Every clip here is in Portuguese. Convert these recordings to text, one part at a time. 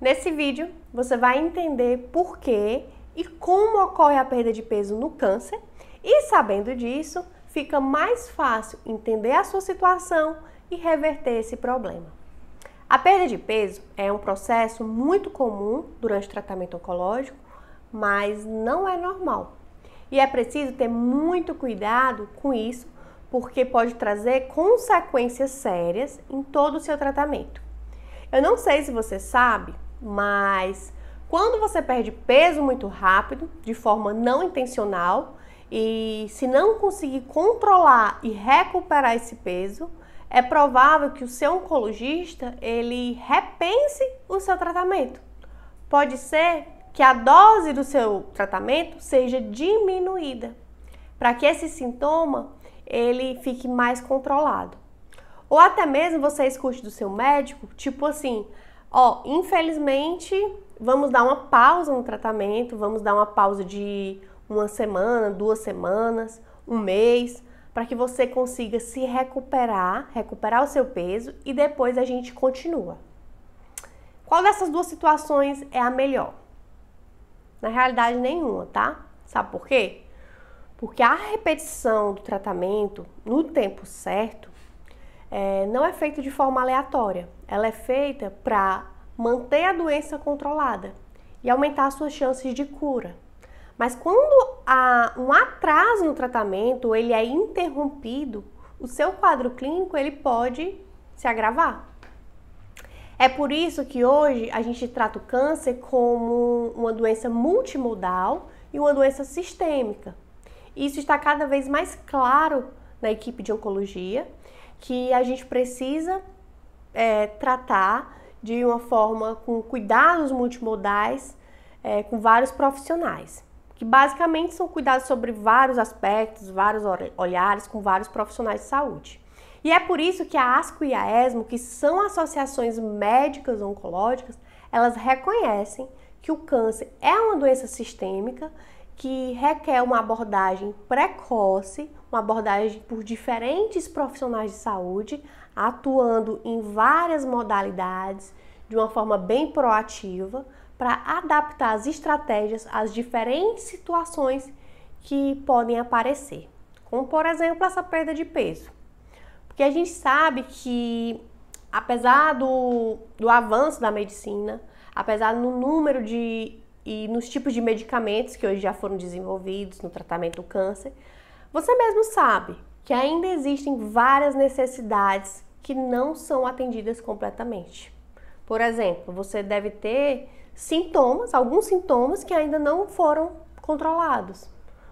Nesse vídeo, você vai entender por que e como ocorre a perda de peso no câncer e, sabendo disso, fica mais fácil entender a sua situação e reverter esse problema. A perda de peso é um processo muito comum durante o tratamento oncológico, mas não é normal. E é preciso ter muito cuidado com isso, porque pode trazer consequências sérias em todo o seu tratamento. Eu não sei se você sabe, mas quando você perde peso muito rápido, de forma não intencional, e se não conseguir controlar e recuperar esse peso, é provável que o seu oncologista ele repense o seu tratamento. Pode ser que a dose do seu tratamento seja diminuída, para que esse sintoma ele fique mais controlado. Ou até mesmo você escute do seu médico, tipo assim: Ó, infelizmente, vamos dar uma pausa no tratamento, vamos dar uma pausa de uma semana, duas semanas, um mês, para que você consiga se recuperar, recuperar o seu peso e depois a gente continua. Qual dessas duas situações é a melhor? Na realidade, nenhuma, tá? Sabe por quê? Porque a repetição do tratamento no tempo certo é, não é feita de forma aleatória. Ela é feita para manter a doença controlada e aumentar suas chances de cura. Mas quando há um atraso no tratamento, ele é interrompido, o seu quadro clínico ele pode se agravar. É por isso que hoje a gente trata o câncer como uma doença multimodal e uma doença sistêmica. Isso está cada vez mais claro na equipe de oncologia que a gente precisa é, tratar de uma forma com cuidados multimodais é, com vários profissionais, que basicamente são cuidados sobre vários aspectos, vários olhares com vários profissionais de saúde. E é por isso que a ASCO e a ESMO, que são associações médicas oncológicas, elas reconhecem que o câncer é uma doença sistêmica que requer uma abordagem precoce, uma abordagem por diferentes profissionais de saúde, atuando em várias modalidades, de uma forma bem proativa, para adaptar as estratégias às diferentes situações que podem aparecer, como por exemplo essa perda de peso. Porque a gente sabe que, apesar do, do avanço da medicina, apesar do número de e nos tipos de medicamentos que hoje já foram desenvolvidos no tratamento do câncer, você mesmo sabe que ainda existem várias necessidades que não são atendidas completamente. Por exemplo, você deve ter sintomas, alguns sintomas que ainda não foram controlados.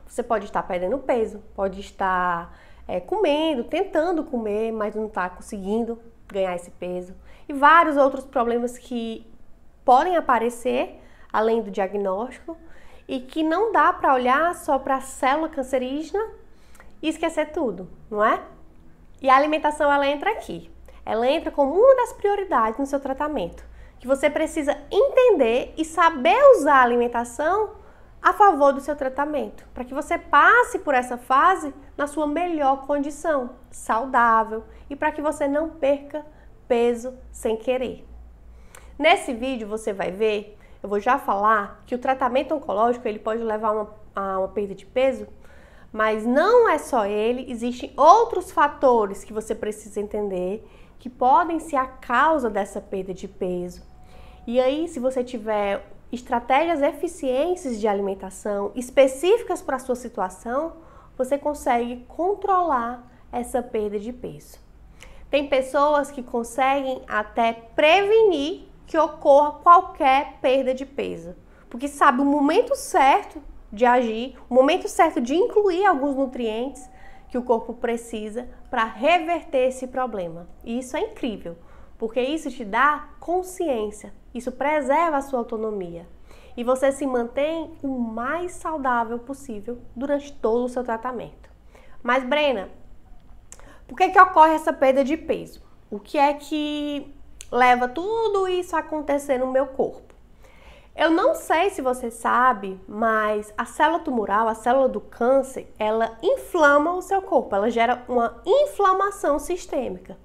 Você pode estar perdendo peso, pode estar é, comendo, tentando comer, mas não está conseguindo ganhar esse peso. E vários outros problemas que podem aparecer além do diagnóstico, e que não dá para olhar só para a célula cancerígena e esquecer tudo, não é? E a alimentação ela entra aqui. Ela entra como uma das prioridades no seu tratamento, que você precisa entender e saber usar a alimentação a favor do seu tratamento, para que você passe por essa fase na sua melhor condição, saudável e para que você não perca peso sem querer. Nesse vídeo você vai ver eu vou já falar que o tratamento oncológico ele pode levar uma, a uma perda de peso, mas não é só ele, existem outros fatores que você precisa entender que podem ser a causa dessa perda de peso. E aí, se você tiver estratégias eficientes de alimentação específicas para a sua situação, você consegue controlar essa perda de peso. Tem pessoas que conseguem até prevenir que ocorra qualquer perda de peso, porque sabe o momento certo de agir, o momento certo de incluir alguns nutrientes que o corpo precisa para reverter esse problema. E isso é incrível, porque isso te dá consciência, isso preserva a sua autonomia e você se mantém o mais saudável possível durante todo o seu tratamento. Mas Brena, por que que ocorre essa perda de peso? O que é que leva tudo isso a acontecer no meu corpo. Eu não sei se você sabe, mas a célula tumoral, a célula do câncer, ela inflama o seu corpo, ela gera uma inflamação sistêmica.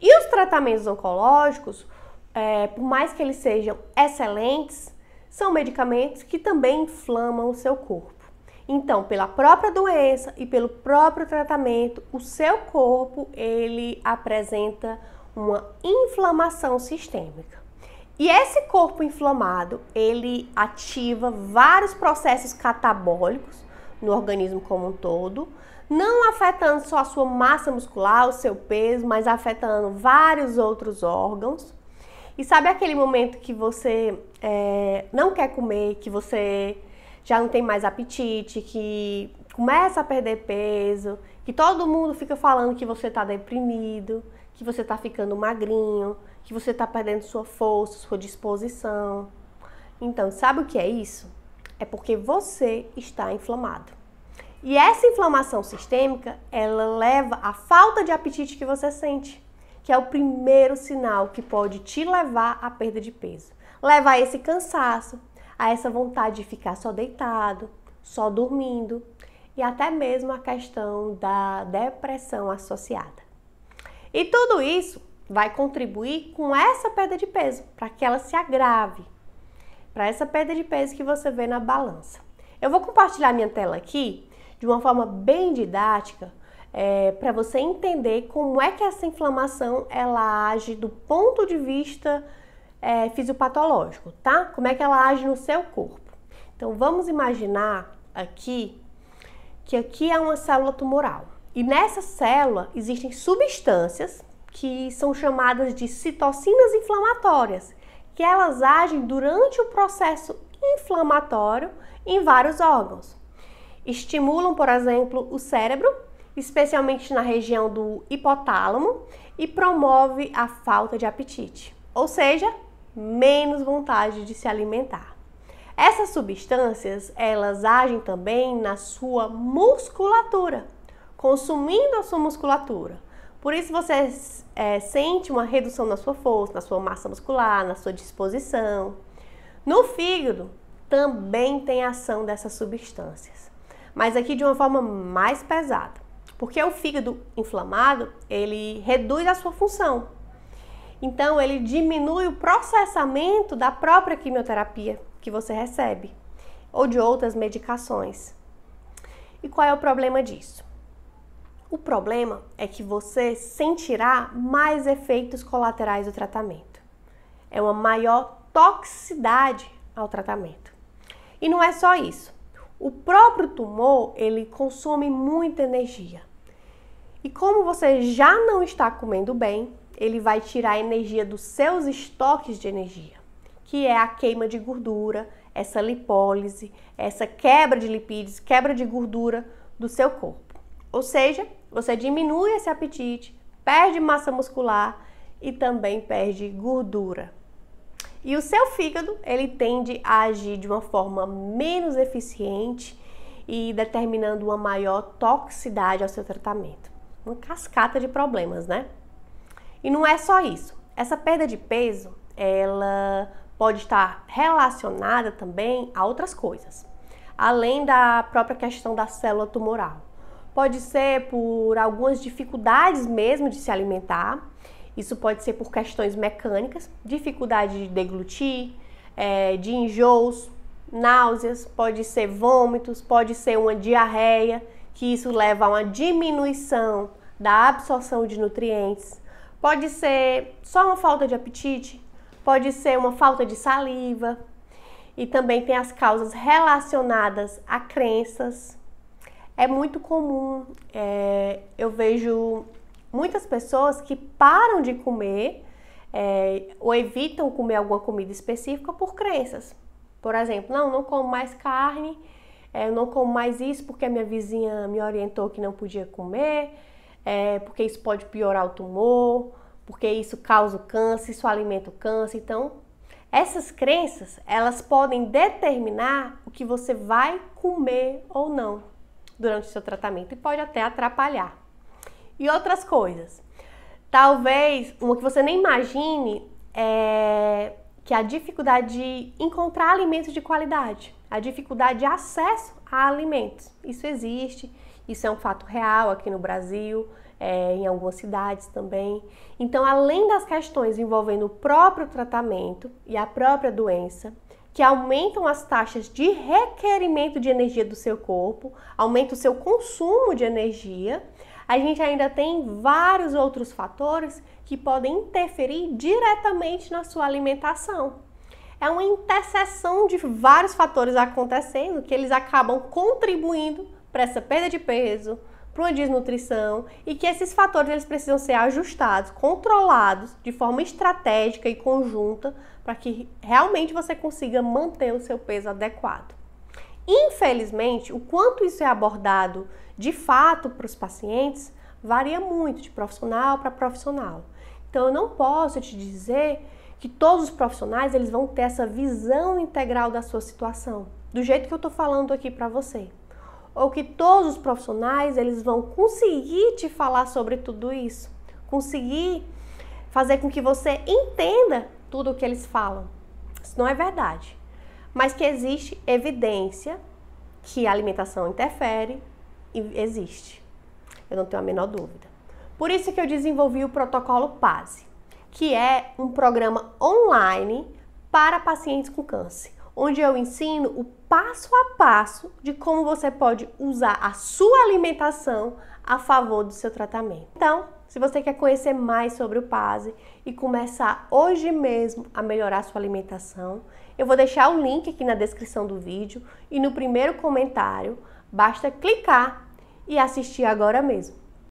E os tratamentos oncológicos, é, por mais que eles sejam excelentes, são medicamentos que também inflamam o seu corpo. Então, pela própria doença e pelo próprio tratamento, o seu corpo ele apresenta uma inflamação sistêmica. E esse corpo inflamado, ele ativa vários processos catabólicos no organismo como um todo, não afetando só a sua massa muscular, o seu peso, mas afetando vários outros órgãos. E sabe aquele momento que você é, não quer comer, que você já não tem mais apetite, que começa a perder peso, que todo mundo fica falando que você está deprimido? que você está ficando magrinho, que você está perdendo sua força, sua disposição. Então, sabe o que é isso? É porque você está inflamado. E essa inflamação sistêmica, ela leva à falta de apetite que você sente, que é o primeiro sinal que pode te levar à perda de peso. Leva a esse cansaço, a essa vontade de ficar só deitado, só dormindo e até mesmo a questão da depressão associada. E tudo isso vai contribuir com essa perda de peso, para que ela se agrave, para essa perda de peso que você vê na balança. Eu vou compartilhar minha tela aqui de uma forma bem didática, é, para você entender como é que essa inflamação ela age do ponto de vista é, fisiopatológico, tá? Como é que ela age no seu corpo. Então vamos imaginar aqui que aqui é uma célula tumoral. E nessa célula existem substâncias que são chamadas de citocinas inflamatórias, que elas agem durante o processo inflamatório em vários órgãos. Estimulam, por exemplo, o cérebro, especialmente na região do hipotálamo, e promove a falta de apetite, ou seja, menos vontade de se alimentar. Essas substâncias, elas agem também na sua musculatura consumindo a sua musculatura. Por isso você é, sente uma redução na sua força, na sua massa muscular, na sua disposição. No fígado também tem ação dessas substâncias, mas aqui de uma forma mais pesada, porque o fígado inflamado ele reduz a sua função. Então ele diminui o processamento da própria quimioterapia que você recebe ou de outras medicações. E qual é o problema disso? O problema é que você sentirá mais efeitos colaterais do tratamento. É uma maior toxicidade ao tratamento. E não é só isso. O próprio tumor, ele consome muita energia. E como você já não está comendo bem, ele vai tirar a energia dos seus estoques de energia, que é a queima de gordura, essa lipólise, essa quebra de lipídios, quebra de gordura do seu corpo. Ou seja, você diminui esse apetite, perde massa muscular e também perde gordura. E o seu fígado, ele tende a agir de uma forma menos eficiente e determinando uma maior toxicidade ao seu tratamento. Uma cascata de problemas, né? E não é só isso. Essa perda de peso, ela pode estar relacionada também a outras coisas, além da própria questão da célula tumoral. Pode ser por algumas dificuldades mesmo de se alimentar. Isso pode ser por questões mecânicas, dificuldade de deglutir, é, de enjoos, náuseas, pode ser vômitos, pode ser uma diarreia, que isso leva a uma diminuição da absorção de nutrientes. Pode ser só uma falta de apetite, pode ser uma falta de saliva. E também tem as causas relacionadas a crenças, é muito comum, é, eu vejo muitas pessoas que param de comer é, ou evitam comer alguma comida específica por crenças. Por exemplo, não, não como mais carne, é, eu não como mais isso porque a minha vizinha me orientou que não podia comer, é, porque isso pode piorar o tumor, porque isso causa câncer, isso alimenta o câncer. Então, essas crenças, elas podem determinar o que você vai comer ou não durante o seu tratamento e pode até atrapalhar. E outras coisas. Talvez uma que você nem imagine é que a dificuldade de encontrar alimentos de qualidade, a dificuldade de acesso a alimentos. Isso existe, isso é um fato real aqui no Brasil, é, em algumas cidades também. Então, além das questões envolvendo o próprio tratamento e a própria doença, que aumentam as taxas de requerimento de energia do seu corpo, aumenta o seu consumo de energia. A gente ainda tem vários outros fatores que podem interferir diretamente na sua alimentação. É uma interseção de vários fatores acontecendo que eles acabam contribuindo para essa perda de peso, para uma desnutrição e que esses fatores eles precisam ser ajustados, controlados de forma estratégica e conjunta para que realmente você consiga manter o seu peso adequado. Infelizmente, o quanto isso é abordado de fato para os pacientes varia muito de profissional para profissional. Então, eu não posso te dizer que todos os profissionais eles vão ter essa visão integral da sua situação, do jeito que eu estou falando aqui para você ou que todos os profissionais eles vão conseguir te falar sobre tudo isso, conseguir fazer com que você entenda tudo o que eles falam. Isso não é verdade, mas que existe evidência que a alimentação interfere, e existe. Eu não tenho a menor dúvida. Por isso que eu desenvolvi o protocolo PASE, que é um programa online para pacientes com câncer onde eu ensino o passo a passo de como você pode usar a sua alimentação a favor do seu tratamento. Então, se você quer conhecer mais sobre o PASE e começar hoje mesmo a melhorar a sua alimentação, eu vou deixar o link aqui na descrição do vídeo e no primeiro comentário. Basta clicar e assistir agora mesmo.